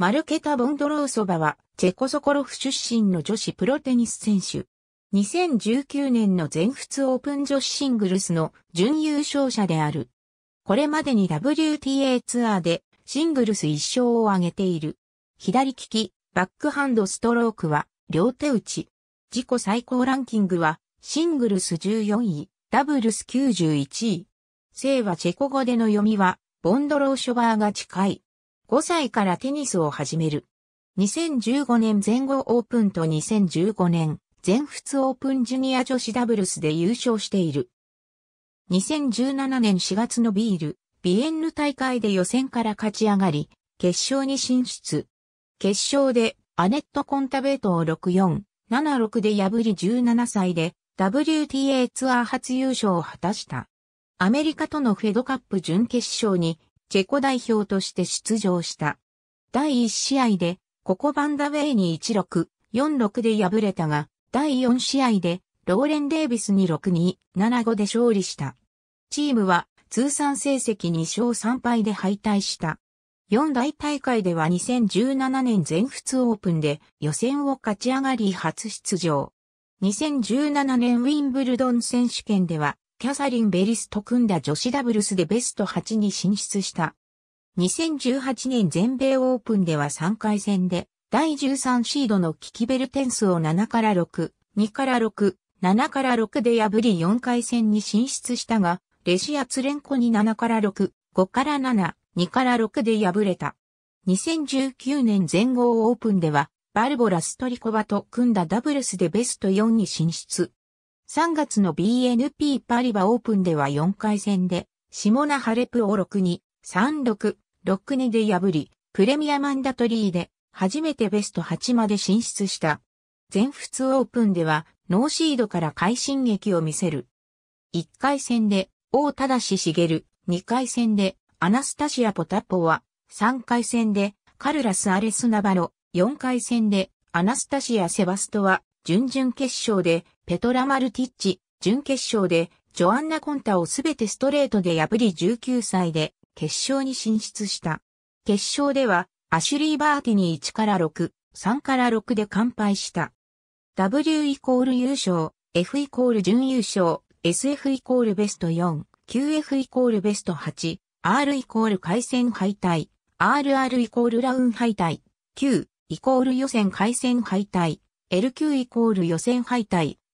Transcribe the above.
マルケタ・ボンドローソバは、チェコソコロフ出身の女子プロテニス選手。2019年の全仏オープン女子シングルスの準優勝者である。これまでに WTA ツアーでシングルス1勝を挙げている。左利き、バックハンドストロークは両手打ち。自己最高ランキングはシングルス14位、ダブルス91位。姓はチェコ語での読みはボンドローショバーが近い。5歳からテニスを始める。2015年全豪オープンと2015年全仏オープンジュニア女子ダブルスで優勝している。2017年4月のビール、ビエンヌ大会で予選から勝ち上がり、決勝に進出。決勝でアネット・コンタベートを6-4、7-6で破り17歳で WTA ツアー初優勝を果たした。アメリカとのフェドカップ準決勝にチェコ代表として出場した。第1試合で、ココバンダウェイに16、46で敗れたが、第4試合で、ローレン・デイビスに6-2、7-5で勝利した。チームは、通算成績2勝3敗で敗退した。四大大会では2017年全仏オープンで予選を勝ち上がり初出場。2017年ウィンブルドン選手権ではキャサリン・ベリスと組んだ女子ダブルスでベスト8に進出した。2018年全米オープンでは3回戦で、第13シードのキキベルテンスを7から6、2から6、7から6で破り4回戦に進出したが、レシアツレンコに7から6、5から7、2から6で敗れた。2019年全豪オープンでは、バルボラ・ストリコバと組んだダブルスでベスト4に進出。3月の BNP パリバオープンでは4回戦で、シモナ・ハレプを6-2、3-6、6-2で破り、プレミアマンダトリーで初めてベスト8まで進出した。全仏オープンではノーシードから快進撃を見せる。1回戦で王忠志茂、2回戦でアナスタシア・ポタポワ、3回戦でカルラス・アレス・ナバロ、4回戦でアナスタシア・セバストは準々決勝でペトラ・マルティッチ、準決勝で、ジョアンナ・コンタをすべてストレートで破り19歳で、決勝に進出した。決勝では、アシュリー・バーティに1から6、3から6で完敗した。W イコール優勝、F イコール準優勝、SF イコールベスト4、QF イコールベスト8、R イコール回戦敗退、RR イコールラウン敗退、Q イコール予選回戦敗退、LQ イコール予選敗退、